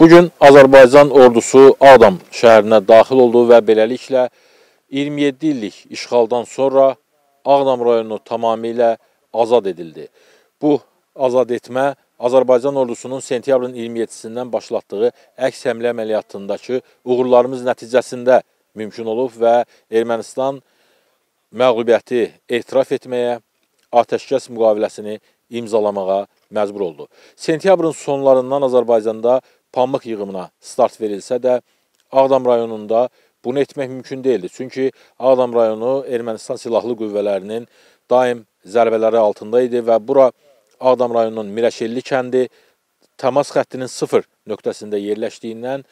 Bu gün Azərbaycan ordusu Adam şəhərinə daxil oldu və beləliklə 27 illik işğaldan sonra Ağdam rayonu tamamilə azad edildi. Bu azad etmə Azərbaycan ordusunun sentyabrın 27-sindən başlatdığı əks həmlə əməliyyatındakı uğurlarımız nəticəsində mümkün olub və Ermənistan məğlubiyyəti etiraf etməyə, atəşkəs müqaviləsini imzalamağa məcbur oldu. Sentyabrın sonlarından Azərbaycanda pambıq yığımına start verilsə də Ağdam rayonunda bunu etmək mümkün deyildi. Çünki Ağdam rayonu Ermənistan silahlı qüvvələrinin daim zərbələri altında idi və bura Ağdam rayonunun Mirəşelli kəndi təmas xəttinin sıfır nöqtəsində yerləşdiyindən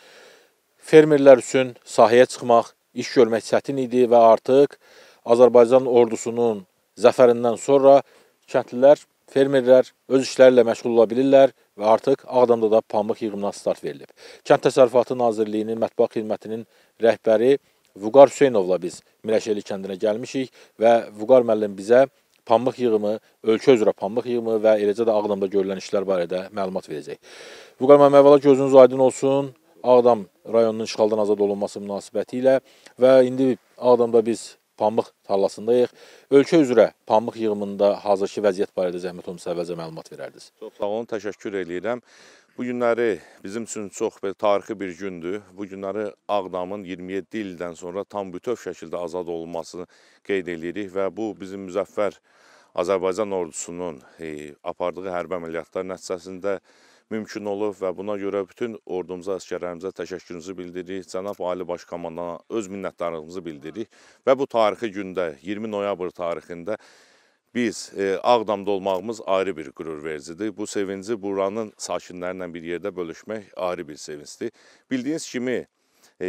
fermerlər üçün sahəyə çıxmaq, iş görmək çətin idi və artıq Azərbaycan ordusunun zəfərindən sonra kəndlilər, fermerlər öz işlərlə məşğul ola bilirlər və artıq Ağdamda da pambıq yığımına start verilib. Kənd Təsərrüfatı Nazirliyinin mətbuat xidmətinin rəhbəri Vüqar Hüseynovla biz Mirəşəli kəndinə gəlmişik və Vüqar müəllim bizə pambıq yığımı, ölkə üzrə pambıq yığımı və eləcə də Ağdamda görülən işlər barədə məlumat verəcək. Vüqar müəllim, əvvəla gözünüz aydın olsun. Ağdam rayonunun işğaldan azad olunması münasibəti ilə və indi Ağdamda biz pambıq tarlasındayıq. Ölkə üzrə pambıq yığımında hazırki vəziyyət barədə zəhmət olmasa əvvəlcə məlumat verərdiniz. Çox sağ olun, təşəkkür edirəm. Bu günləri bizim üçün çox tarixi bir gündür. Bu günləri Ağdamın 27 ildən sonra tam bütöv şəkildə azad olunmasını qeyd edirik və bu bizim müzəffər Azərbaycan ordusunun e, apardığı hərbi əməliyyatlar nəticəsində mümkün olub və buna görə bütün ordumuza, əsgərlərimizə təşəkkürümüzü bildiririk. Cənab Ali Baş Komandana öz minnətdarlığımızı bildiririk və bu tarixi gündə 20 noyabr tarixində biz e, Ağdamda olmağımız ayrı bir qürur vericidir. Bu sevinci buranın sakinlərlə bir yerdə bölüşmək ayrı bir sevincdir. Bildiyiniz kimi e,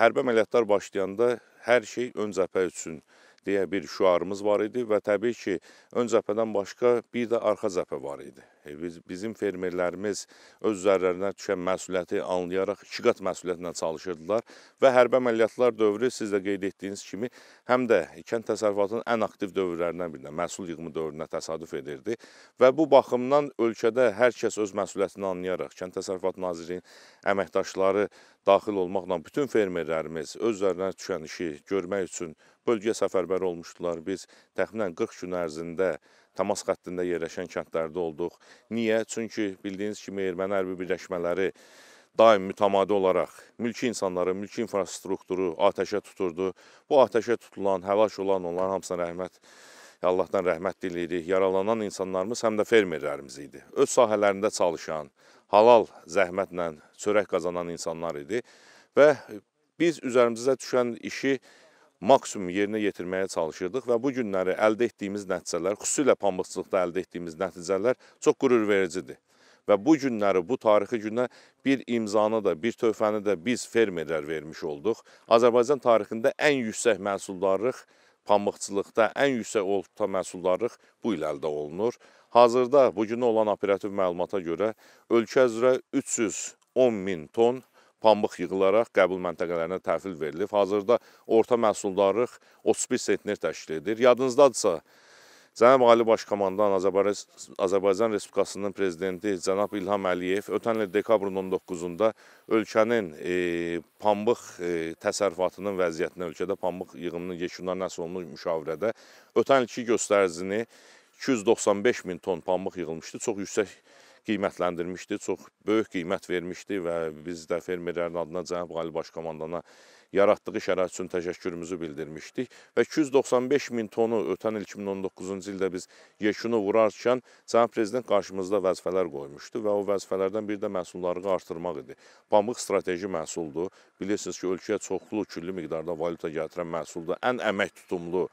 hərbi əməliyyatlar başlayanda hər şey ön cəbhə üçün deyə bir şüarımız var idi və təbii ki, ön cəbhədən başqa bir də arxa cəbhə var idi. Biz, bizim fermerlərimiz öz üzərlərinə düşən məsuliyyəti anlayaraq iki qat məsuliyyətlə çalışırdılar və hərbi əməliyyatlar dövrü siz də qeyd etdiyiniz kimi həm də kənd təsərrüfatının ən aktiv dövrlərindən birinə, məhsul yığımı dövrünə təsadüf edirdi və bu baxımdan ölkədə hər kəs öz məsuliyyətini anlayaraq Kənd Təsərrüfat Nazirliyinin əməkdaşları daxil olmaqla bütün fermerlərimiz öz üzərinə düşən işi görmək üçün bölgəyə səfərbər olmuşdular. Biz təxminən 40 gün ərzində təmas xəttində yerləşən kəndlərdə olduq. Niyə? Çünki bildiyiniz kimi erməni hərbi birləşmələri daim mütəmadi olaraq mülki insanları, mülki infrastrukturu atəşə tuturdu. Bu atəşə tutulan, həlak olan onların hamısına rəhmət Allahdan rəhmət diləyirik. Yaralanan insanlarımız həm də fermerlərimiz idi. Öz sahələrində çalışan, halal zəhmətlə çörək qazanan insanlar idi və biz üzərimizə düşən işi maksimum yerinə yetirməyə çalışırdıq və bu günləri əldə etdiyimiz nəticələr, xüsusilə pambıqçılıqda əldə etdiyimiz nəticələr çox qürur vericidir. Və bu günləri, bu tarixi günə bir imzanı da, bir töhfəni də biz fermerlər vermiş olduq. Azərbaycan tarixində ən yüksək məhsuldarlıq pambıqçılıqda ən yüksək orta məhsuldarlıq bu il əldə olunur. Hazırda bugünə olan operativ məlumata görə ölkə üzrə 310 min ton pambıq yığılaraq qəbul məntəqələrinə təhvil verilib. Hazırda orta məhsuldarlıq 31 sentner təşkil edir. Yadınızdadırsa, Cənab Ali Baş Komandan Azərbaycan Respublikasının prezidenti cənab İlham Əliyev ötən il dekabrın 19-da ölkənin e, pambıq e, təsərrüfatının vəziyyətinə, ölkədə pambıq yığımının yekundan nəsr olunmuş müşavirədə ötən ilki göstəricini 295 min ton pambıq yığılmışdı. Çox yüksək qiymətləndirmişdi, çox böyük qiymət vermişdi və biz də fermerlərin adına Cənab Ali Baş Komandana yaratdığı şərait üçün təşəkkürümüzü bildirmişdik və 295 min tonu ötən il 2019-cu ildə biz yeşunu vurarkən Cənab Prezident qarşımızda vəzifələr qoymuşdu və o vəzifələrdən biri də məhsullarını artırmaq idi. Pamıq strateji məhsuldur. Bilirsiniz ki, ölkəyə çoxlu küllü miqdarda valyuta gətirən məhsuldur. Ən əmək tutumlu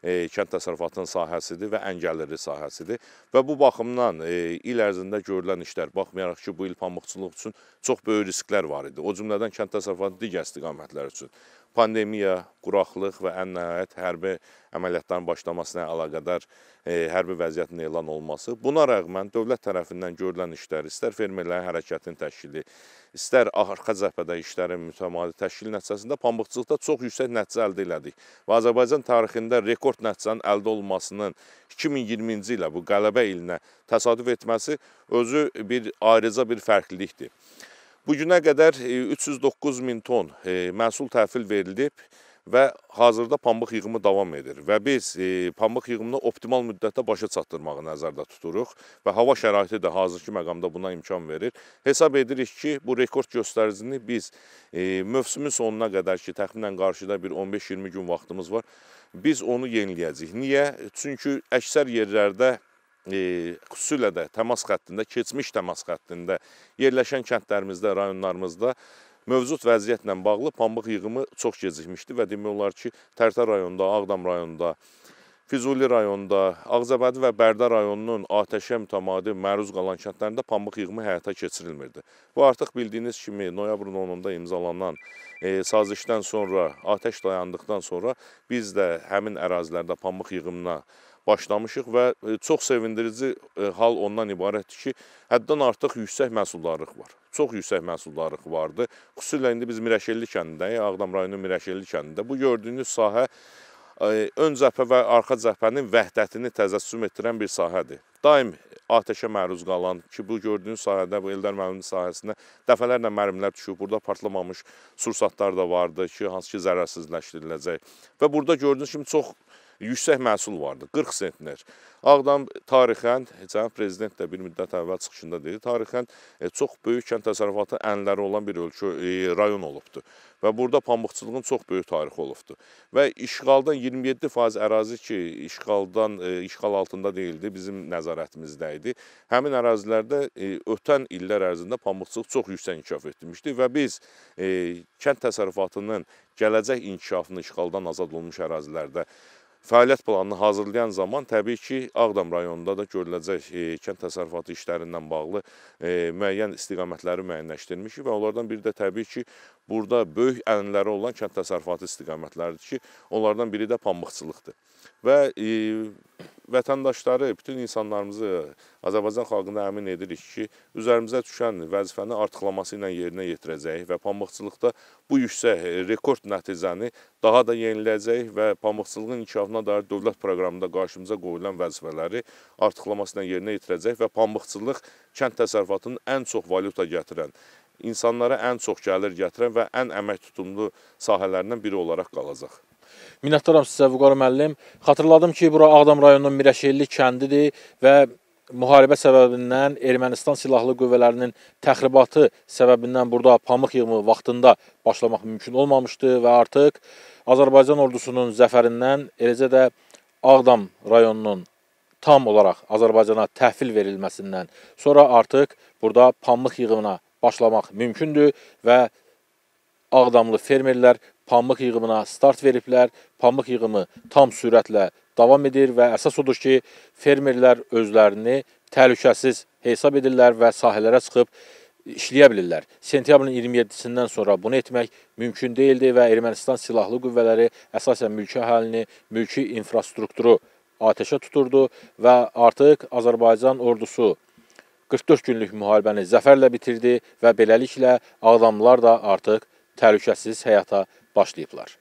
E, kənd təsərrüfatının sahəsidir və ən gəlirli sahəsidir. Və bu baxımdan e, il ərzində görülən işlər, baxmayaraq ki, bu il pambıqçılıq üçün çox böyük risklər var idi. O cümlədən kənd təsərrüfatı digər istiqamətlər üçün. Pandemiya, quraqlıq və ən nəhayət hərbi əməliyyatların başlamasına əlaqədar e, hərbi vəziyyətin elan olması. Buna rəğmən dövlət tərəfindən görülən işlər, istər fermerlərin hərəkətinin təşkili, istər arxa cəbhədə işlərin mütəmadi təşkili nəticəsində pambıqçılıqda çox yüksək nəticə əldə elədik. Və Azərbaycan tarixində rekord nəticənin əldə olmasının 2020-ci ilə bu qələbə ilinə təsadüf etməsi özü bir ayrıca bir fərqlilikdir. Bu günə qədər 309 e, min ton e, məhsul təhvil verilib və hazırda pambıq yığımı davam edir və biz e, pambıq yığımını optimal müddətdə başa çatdırmağı nəzərdə tuturuq və hava şəraiti də hazırki məqamda buna imkan verir. Hesab edirik ki, bu rekord göstəricini biz e, mövsümün sonuna qədər ki, təxminən qarşıda bir 15-20 gün vaxtımız var, biz onu yeniləyəcəyik. Niyə? Çünki əksər yerlərdə e, xüsusilə də təmas xəttində, keçmiş təmas xəttində yerləşən kəndlərimizdə, rayonlarımızda mövcud vəziyyətlə bağlı pambıq yığımı çox gecikmişdi və demək olar ki, Tərtər rayonunda, Ağdam rayonunda, Füzuli rayonunda, Ağcabədi və Bərdə rayonunun atəşə mütəmadi məruz qalan kəndlərində pambıq yığımı həyata keçirilmirdi. Bu artıq bildiyiniz kimi noyabrın 10-unda imzalanan e, sazişdən sonra, atəş dayandıqdan sonra biz də həmin ərazilərdə pambıq yığımına başladıq başlamışıq və e, çox sevindirici e, hal ondan ibarətdir ki, həddən artıq yüksək məhsuldarlıq var. Çox yüksək məhsuldarlıq vardı. Xüsusilə indi biz Mirəşelli kəndindəyik, yəni Ağdam rayonunun Mirəşelli kəndində. Bu gördüyünüz sahə e, ön cəbhə və arxa cəbhənin vəhdətini təzəssüm etdirən bir sahədir. Daim atəşə məruz qalan ki, bu gördüyünüz sahədə, bu Eldar müəllimin sahəsində dəfələrlə mərmilər düşüb. Burada partlamamış sursatlar da vardı ki, hansı ki zərərsizləşdiriləcək. Və burada gördüyünüz kimi çox yüksək məhsul vardı, 40 sentner. Ağdam tarixən, cənab prezident də bir müddət əvvəl çıxışında dedi, tarixən e, çox böyük kənd təsərrüfatı ənləri olan bir ölkə, e, rayon olubdur. Və burada pambıqçılığın çox böyük tarixi olubdur. Və işğaldan 27% ərazi ki, işğaldan, e, işğal altında deyildi, bizim nəzarətimizdə idi. Həmin ərazilərdə e, ötən illər ərzində pambıqçılıq çox yüksək inkişaf etmişdi və biz e, kənd təsərrüfatının gələcək inkişafını işğaldan azad olunmuş ərazilərdə fəaliyyət planını hazırlayan zaman təbii ki, Ağdam rayonunda da görüləcək e, kənd təsərrüfatı işlərindən bağlı e, müəyyən istiqamətləri müəyyənləşdirmişik və onlardan biri də təbii ki, burada böyük ənənələri olan kənd təsərrüfatı istiqamətləridir ki, onlardan biri də pambıqçılıqdır. Və e, vətəndaşları, bütün insanlarımızı, Azərbaycan xalqını əmin edirik ki, üzərimizə düşən vəzifəni artıqlaması ilə yerinə yetirəcəyik və pambıqçılıqda bu yüksək e, rekord nəticəni daha da yeniləyəcəyik və pambıqçılığın inkişafına dair dövlət proqramında qarşımıza qoyulan vəzifələri artıqlaması ilə yerinə yetirəcək və pambıqçılıq kənd təsərrüfatının ən çox valyuta gətirən, insanlara ən çox gəlir gətirən və ən əmək tutumlu sahələrindən biri olaraq qalacaq. Minnətdaram sizə Vüqar müəllim. Xatırladım ki, bura Ağdam rayonunun Mirəşelli kəndidir və müharibə səbəbindən Ermənistan silahlı qüvvələrinin təxribatı səbəbindən burada pamıq yığımı vaxtında başlamaq mümkün olmamışdı və artıq Azərbaycan ordusunun zəfərindən eləcə də Ağdam rayonunun tam olaraq Azərbaycana təhvil verilməsindən sonra artıq burada pamıq yığımına başlamaq mümkündür və Ağdamlı fermerlər pambıq yığımına start veriblər. Pambıq yığımı tam sürətlə davam edir və əsas odur ki, fermerlər özlərini təhlükəsiz hesab edirlər və sahələrə çıxıb işləyə bilirlər. Sentyabrın 27-sindən sonra bunu etmək mümkün deyildi və Ermənistan silahlı qüvvələri əsasən mülki əhalini, mülki infrastrukturu atəşə tuturdu və artıq Azərbaycan ordusu 44 günlük müharibəni zəfərlə bitirdi və beləliklə ağdamlar da artıq təhlükəsiz həyata başlayıblar.